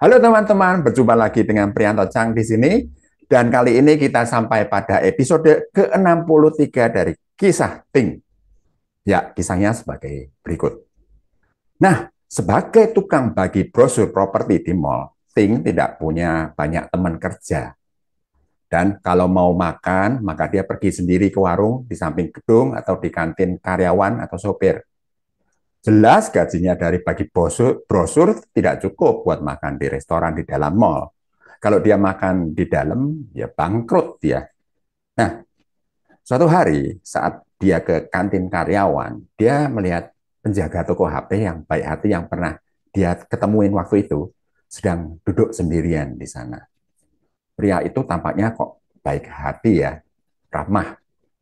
Halo teman-teman, berjumpa lagi dengan Prianto Chang di sini. Dan kali ini kita sampai pada episode ke-63 dari Kisah Ting. Ya, kisahnya sebagai berikut. Nah, sebagai tukang bagi brosur properti di mall, Ting tidak punya banyak teman kerja. Dan kalau mau makan, maka dia pergi sendiri ke warung di samping gedung atau di kantin karyawan atau sopir. Jelas gajinya dari bagi brosur, brosur tidak cukup buat makan di restoran di dalam mall. Kalau dia makan di dalam, ya bangkrut dia. Nah, suatu hari saat dia ke kantin karyawan, dia melihat penjaga toko HP yang baik hati yang pernah dia ketemuin waktu itu sedang duduk sendirian di sana. Pria itu tampaknya kok baik hati ya, ramah.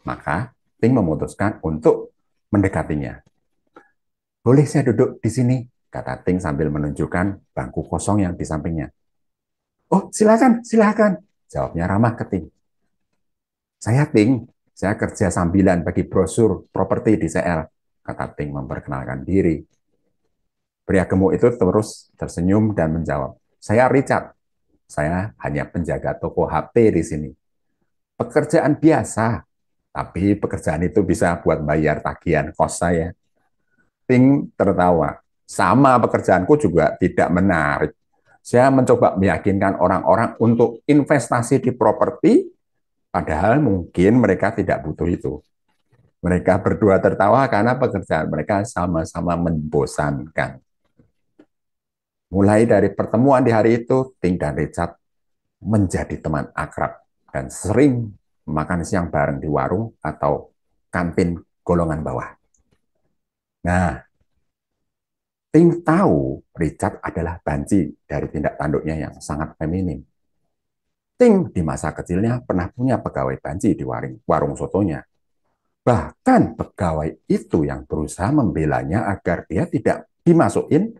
Maka Ting memutuskan untuk mendekatinya boleh saya duduk di sini? Kata Ting sambil menunjukkan bangku kosong yang di sampingnya. Oh, silakan, silakan. Jawabnya ramah ke Ting. Saya Ting, saya kerja sambilan bagi brosur properti di CL. Kata Ting memperkenalkan diri. Pria gemuk itu terus tersenyum dan menjawab, saya Richard. Saya hanya penjaga toko HP di sini. Pekerjaan biasa, tapi pekerjaan itu bisa buat bayar tagihan kos saya ting tertawa. Sama pekerjaanku juga tidak menarik. Saya mencoba meyakinkan orang-orang untuk investasi di properti, padahal mungkin mereka tidak butuh itu. Mereka berdua tertawa karena pekerjaan mereka sama-sama membosankan. Mulai dari pertemuan di hari itu, Ting dan Richard menjadi teman akrab dan sering makan siang bareng di warung atau kantin golongan bawah. Nah, tim tahu Richard adalah banci dari tindak tanduknya yang sangat feminim. Tim di masa kecilnya pernah punya pegawai banci di warung, warung sotonya. Bahkan pegawai itu yang berusaha membelanya agar dia tidak dimasukin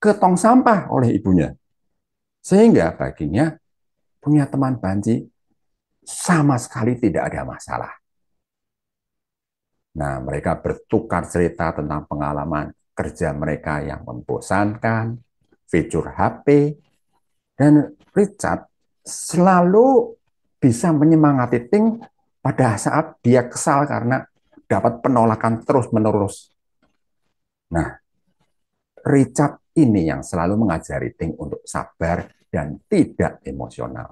ke tong sampah oleh ibunya. Sehingga baginya punya teman banci sama sekali tidak ada masalah. Nah, mereka bertukar cerita tentang pengalaman kerja mereka yang membosankan, fitur HP, dan Richard selalu bisa menyemangati Ting pada saat dia kesal karena dapat penolakan terus-menerus. Nah, Richard ini yang selalu mengajari Ting untuk sabar dan tidak emosional.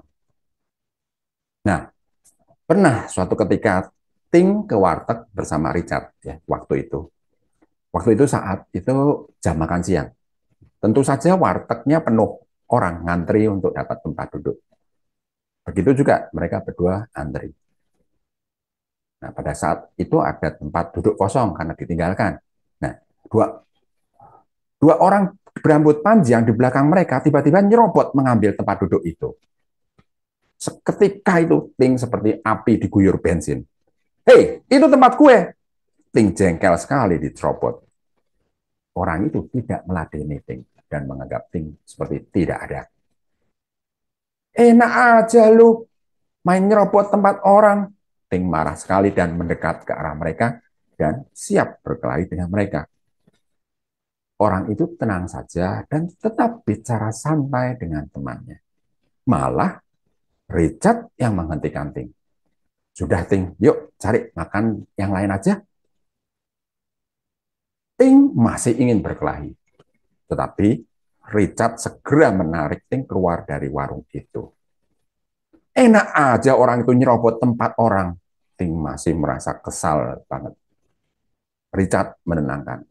Nah, pernah suatu ketika ting ke warteg bersama Richard ya waktu itu. Waktu itu saat itu jam makan siang. Tentu saja wartegnya penuh orang ngantri untuk dapat tempat duduk. Begitu juga mereka berdua antri. Nah, pada saat itu ada tempat duduk kosong karena ditinggalkan. Nah, dua dua orang berambut panjang di belakang mereka tiba-tiba nyerobot mengambil tempat duduk itu. Seketika itu ting seperti api diguyur bensin hei, itu tempat kue. Ting jengkel sekali di diterobot. Orang itu tidak meladeni Ting dan menganggap Ting seperti tidak ada. Enak aja lu main nyerobot tempat orang. Ting marah sekali dan mendekat ke arah mereka dan siap berkelahi dengan mereka. Orang itu tenang saja dan tetap bicara santai dengan temannya. Malah Richard yang menghentikan Ting. Sudah ting, yuk cari makan yang lain aja. Ting masih ingin berkelahi. Tetapi Richard segera menarik Ting keluar dari warung itu. Enak aja orang itu nyerobot tempat orang. Ting masih merasa kesal banget. Richard menenangkan.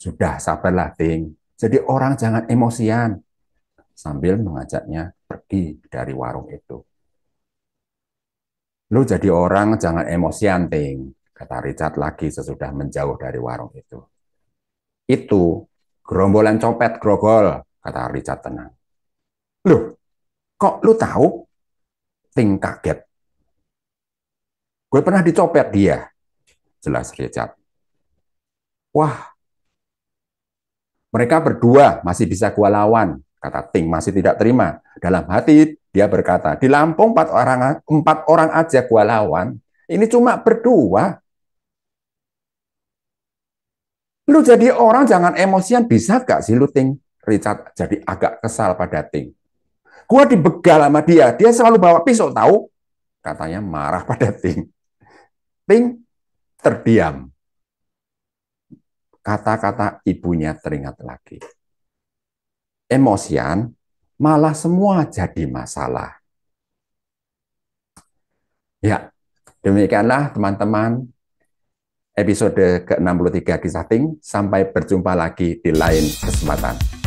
Sudah sabarlah Ting. Jadi orang jangan emosian. Sambil mengajaknya pergi dari warung itu. Lu jadi orang jangan emosi anting, kata Richard lagi sesudah menjauh dari warung itu. Itu gerombolan copet grogol, kata Richard tenang. Loh, kok lu tahu? Ting kaget. Gue pernah dicopet dia, jelas Richard. Wah, mereka berdua masih bisa gua lawan, kata Ting masih tidak terima. Dalam hati dia berkata, di Lampung empat orang empat orang aja gua lawan. Ini cuma berdua. Lu jadi orang jangan emosian bisa gak sih lu Ting? Richard jadi agak kesal pada Ting. Gua dibegal sama dia, dia selalu bawa pisau tahu? Katanya marah pada Ting. Ting terdiam. Kata-kata ibunya teringat lagi. Emosian malah semua jadi masalah. Ya, demikianlah teman-teman episode ke-63 Kisah Ting. Sampai berjumpa lagi di lain kesempatan.